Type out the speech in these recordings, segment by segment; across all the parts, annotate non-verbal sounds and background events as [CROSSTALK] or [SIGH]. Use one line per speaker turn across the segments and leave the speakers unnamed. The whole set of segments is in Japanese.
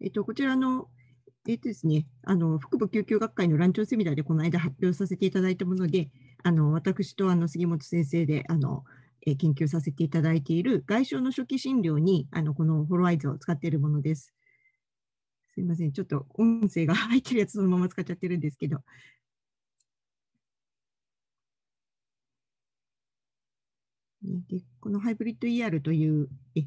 えっと、こちらの、えっとですね、あの腹部救急学会のランチョンセミナーでこの間発表させていただいたもので、あの私とあの杉本先生であの研究させていただいている外傷の初期診療にあのこのホロアイズを使っているものです。すみません、ちょっと音声が [LAUGHS] 入ってるやつそのまま使っちゃってるんですけど。でこのハイブリッド ER というえ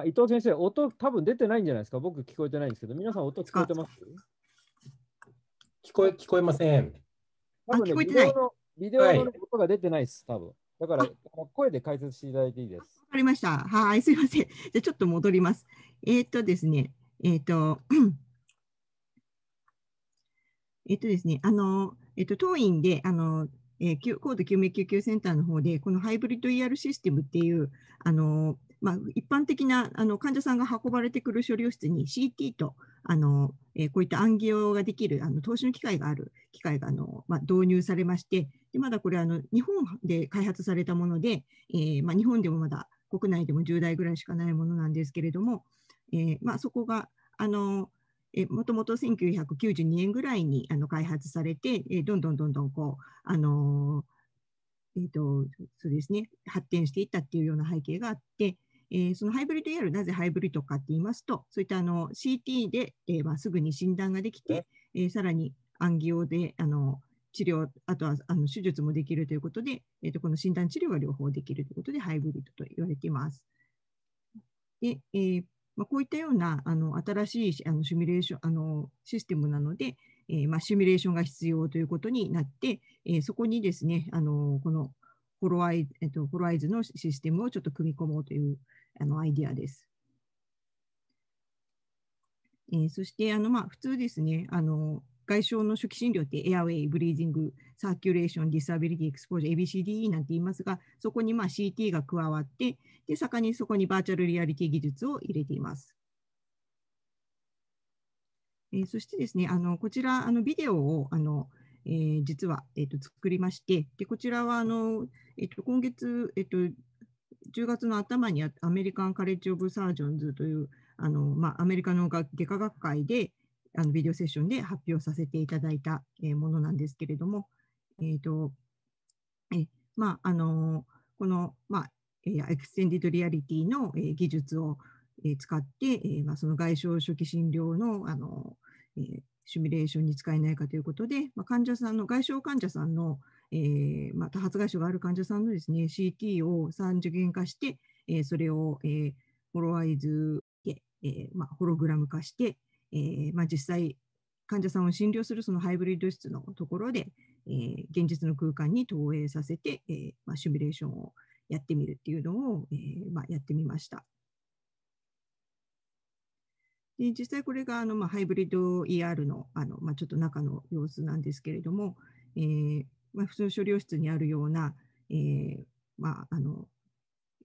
あ伊藤先生、音多分出てないんじゃないですか僕聞こえてないんですけど、皆さん音聞こえてます聞こえ聞こえません。多分、ね、聞こえてないビデオの音が出てないです、多分。だから、声で解説していただいていいです。わかりました。はい、すみません。じゃちょっと戻ります。えー、っとですね、えー、っと、[CLEARS THROAT] えっとですね、あの、えっと、当院で、あの、えー、高度救命救急センターの方で、このハイブリッド ER システムっていう、あの、まあ、一般的なあの患者さんが運ばれてくる処理室に CT とあの、えこういった暗記用ができるあの投資の機会がある機械があの、まあ、導入されましてでまだこれあの日本で開発されたもので、えー、まあ、日本でもまだ国内でも10台ぐらいしかないものなんですけれども、えー、まあ、そこがあのもともと1992年ぐらいにあの開発されて、えどんどんどんどんこう、あのえーとそうですね、発展していったっていうような背景があって、えー、そのハイブリッド a r なぜハイブリッドかって言いますと、そういったあの CT で、えーまあ、すぐに診断ができて、えー、さらに暗記用であの治療、あとはあの手術もできるということで、えーと、この診断治療は両方できるということで、ハイブリッドと言われています。でえーまあ、こういったようなあの新しいあのシミュレーションあのシステムなので、えーまあ、シミュレーションが必要ということになって、えー、そこにですね、あのこのホロアイ,、えっと、ホロアイズのシステムをちょっと組み込もうというあのアイディアです。えー、そしてあの、まあ、普通ですね、あの外傷の初期診療ってエアウェイ、ブリージング、サーキュレーション、ディサビリティ、エクスポージャー、ABCDE なんて言いますが、そこにまあ CT が加わって、で、さかにそこにバーチャルリアリティ技術を入れています。えー、そしてですね、あのこちら、あのビデオをあのえー、実は、えーと、作りまして、でこちらはあの、えーと、今月、えーと、10月の頭にアメリカン・カレッジ・オブ・サージョンズというあの、まあ、アメリカの外科学会であのビデオセッションで発表させていただいた、えー、ものなんですけれども、えーとえまああのこの、まあえー、エクステンディドリアリティの、えー、技術を、えー、使って、えーまあ、その外傷初期診療のあの、えーシミュレーションに使えないかということで、まあ、患者さんの、外傷患者さんの、えー、まあ、多発外傷がある患者さんのですね、CT を3次元化して、えー、それを、えー、ホロワイズで、えー、まあ、ホログラム化して、えー、まあ、実際、患者さんを診療するそのハイブリッド室のところで、えー、現実の空間に投影させて、えーまあ、シミュレーションをやってみるっていうのを、えーまあ、やってみました。で実際これがあの、まあ、ハイブリッド ER のあの、まあ、ちょっと中の様子なんですけれども、えーまあ、普通の処理室にあるような、えーまああの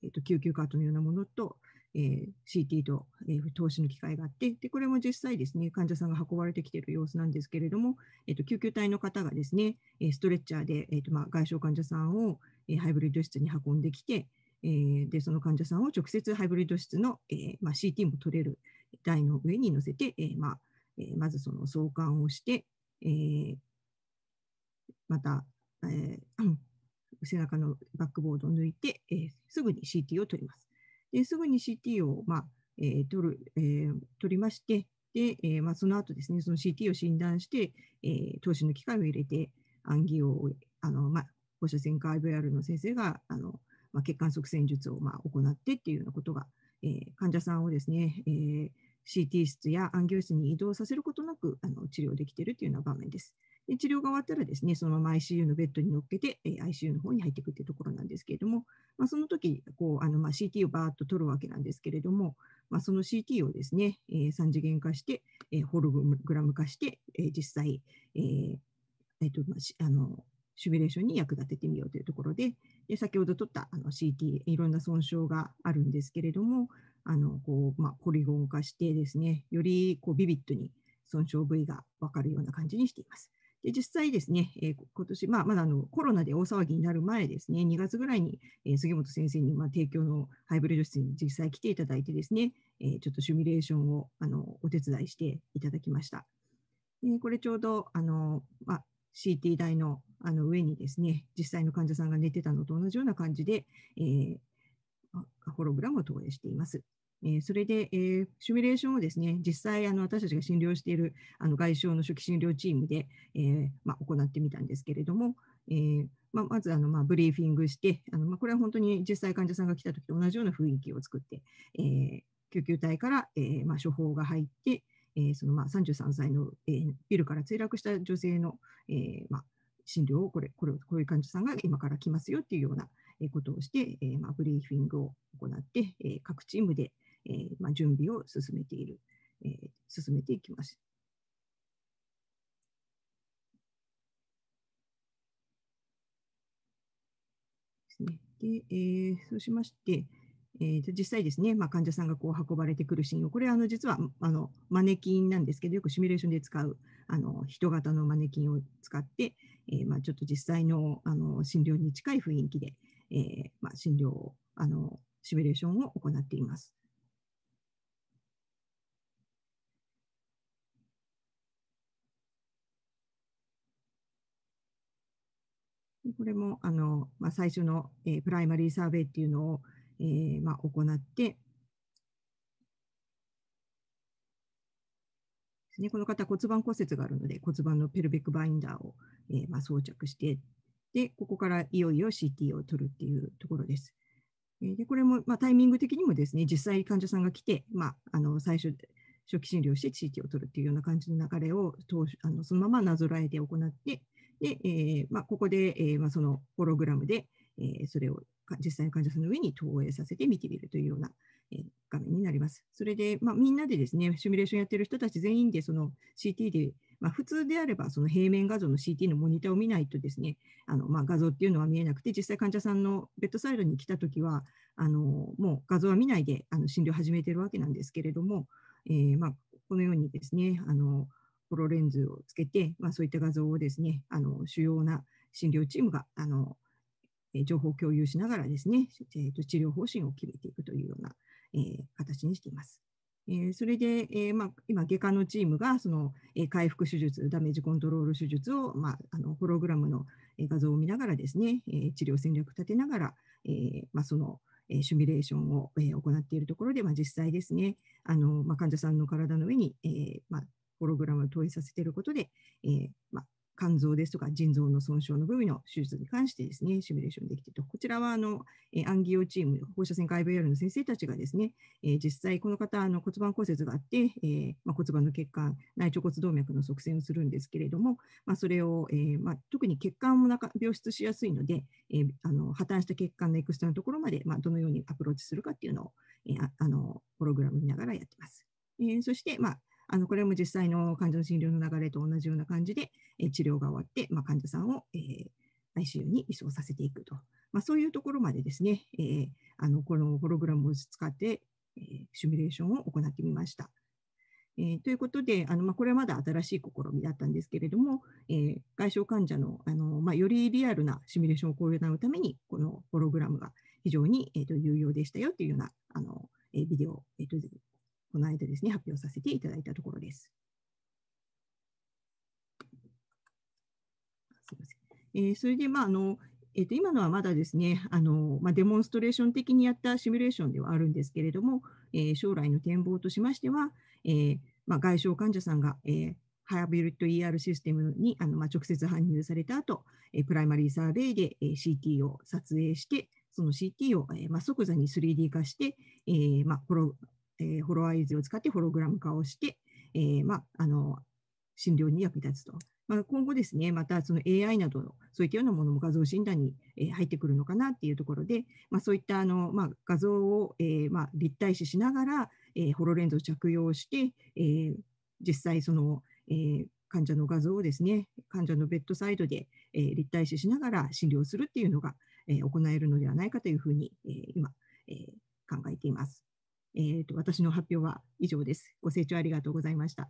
えーと、救急カートのようなものと、えー、CT と、えー、投資の機会があってで、これも実際ですね、患者さんが運ばれてきている様子なんですけれども、えーと、と救急隊の方がですね、ストレッチャーで、えーとまあ、外傷患者さんを、えー、ハイブリッド室に運んできて、えー、でその患者さんを直接ハイブリッド室の、えーまあ、CT も取れる、台の上に乗せて、えー、まあえー、まずその送還をして、えー、また、えー、背中のバックボードを抜いて、えー、すぐに CT を取ります。ですぐに CT を、まあえー取るえー、取りまして、でえーまあ、その後ですね、その CT を診断して、えー、投資の機械を入れて、暗記をあの、まあ、放射線科 IVR の先生があの、まあ、血管塞栓術を、まあ、行ってっていうようなことがえー、患者さんをですね、えー、CT 室や安業室に移動させることなくあの治療できているというような場面です。で治療が終わったらですね、そのまま ICU のベッドに乗っけて、えー、ICU の方に入っていくというところなんですけれども、まあ、その時こうあのまあ CT をバーッと取るわけなんですけれども、まあ、その CT をですね、えー、3次元化して、えー、ホログラム化して、えー、実際、えーえーとまあ、あのシミュレーションに役立ててみようというところで、で先ほど取ったあの CT、いろんな損傷があるんですけれども、あのこうまあ、ポリゴン化してですね、よりこうビビッドに損傷部位が分かるような感じにしています。で実際ですね、えー、今年、まあ、まだあのコロナで大騒ぎになる前ですね、2月ぐらいに、えー、杉本先生に、まあ、提供のハイブリッド室に実際来ていただいてですね、えー、ちょっとシミュレーションをあのお手伝いしていただきました。でこれちょうどあの、まあ、CT 台のあの上にですね、実際の患者さんが寝てたのと同じような感じで、えー、ホログラムを投影しています。えそれで、えシミュレーションをですね、実際あの私たちが診療しているあの外傷の初期診療チームで、えまあ、行ってみたんですけれども、えまあ、まずあの、まあ、ブリーフィングして、あのまあ、これは本当に実際患者さんが来た時と同じような雰囲気を作って、え救急隊から、えまあ、処方が入って、えそのまあ33歳の、えビルから墜落した女性の、えまあ診療をこれ、これ、こういう患者さんが今から来ますよっていうようなことをして、えー、まあ、ブリーフィングを行って、えー、各チームで、えー、まあ、準備を進めている、え進めていきます。で、えそうしまして、えー、と実際ですね、まあ、患者さんがこう運ばれてくるシーンを、これあの実はあのマネキンなんですけど、よくシミュレーションで使うあの人型のマネキンを使って、えー、まあ、ちょっと実際のあの診療に近い雰囲気で、えー、まあ、診療をあの、シミュレーションを行っています。これもあの、まあ、最初の、えー、プライマリーサーベイっていうのを、えー、まあ、行って、ね、この方骨盤骨折があるので骨盤のペルベックバインダーを、えー、まあ、装着してでここからいよいよ CT を取るっていうところです。でこれも、まあ、タイミング的にもですね実際患者さんが来て、まあ、あの最初初期診療して CT を取るっていうような感じの流れをあのそのままなぞらえて行ってで、えー、まあ、ここで、えー、まあ、そのホログラムで、えー、それを実際の患者さんの上に投影させて見てみるというような、え画面になります。それで、まあ、みんなでですね、シミュレーションやってる人たち全員でその CT で、まあ、普通であればその平面画像の CT のモニターを見ないとですね、あのまあ、画像っていうのは見えなくて、実際患者さんのベッドサイドに来たときは、あのもう画像は見ないであの診療始めてるわけなんですけれども、えー、まあ、このようにですね、あのポロレンズをつけて、まあ、そういった画像をですね、あの主要な診療チームがあの情報共有しながらですね、えー、と治療方針を決めていくというような、えー、形にしています。えー、それで、えーまあ、今、外科のチームがその、えー、回復手術、ダメージコントロール手術を、まあ、あのホログラムの画像を見ながらですね、えー、治療戦略立てながら、えーまあ、そのえシミュレーションをえ行っているところで、まあ、実際ですね、あのまあ、患者さんの体の上に、えーまあ、ホログラムを投影させていることで、えーまあ、肝臓ですとか腎臓の損傷の部位の手術に関してですね、シミュレーションできていると。こちらは、あの、アンギオチーム、放射線科 IVR の先生たちがですね、え実際この方、あの骨盤骨折があって、えま骨盤の血管、内腸骨動脈の側線をするんですけれども、まそれを、えま特に血管もなか病出しやすいので、えあの破綻した血管のエクストラのところまで、まどのようにアプローチするかっていうのを、えあのプログラム見ながらやってます。えそして、まああのこれも実際の患者の診療の流れと同じような感じで、え治療が終わって、まあ、患者さんを、えー、ICU に移送させていくと、まあ、そういうところまでですね、えー、あのこのホログラムを使って、えー、シミュレーションを行ってみました。えー、ということで、あのまあ、これはまだ新しい試みだったんですけれども、えー、外傷患者のあの、まあ、よりリアルなシミュレーションを行うために、このホログラムが非常に、えーと、と有用でしたよというようなあの、えー、ビデオ、えーと、この間ですね、発表させていただいたところです。すみません。えー、それで、まああのえー、と今のはまだですね、あのまあ、デモンストレーション的にやったシミュレーションではあるんですけれども、えー、将来の展望としましては、えーまあ、外傷患者さんが、えー、ハービルト ER システムにあの、まあ、直接搬入された後、えプライマリーサーベイで、え CT を撮影して、その CT を、えまあ、即座に 3D 化して、えまあ、プロえー、フォロワーイズを使ってホログラム化をして、えー、まあ、の、診療に役立つと。まあ、今後ですね、またその AI などの、そういったようなものも画像診断に入ってくるのかなっていうところで、まあ、そういったあの、まあ、画像を、えー、まあ、立体視しながら、えー、ホロレンズを着用して、えー、実際その、えー、患者の画像をですね、患者のベッドサイドで、えー、立体視しながら診療するっていうのが、えー、行えるのではないかというふうに、えー、今、えー、考えています。えーと、と私の発表は以上です。ご清聴ありがとうございました。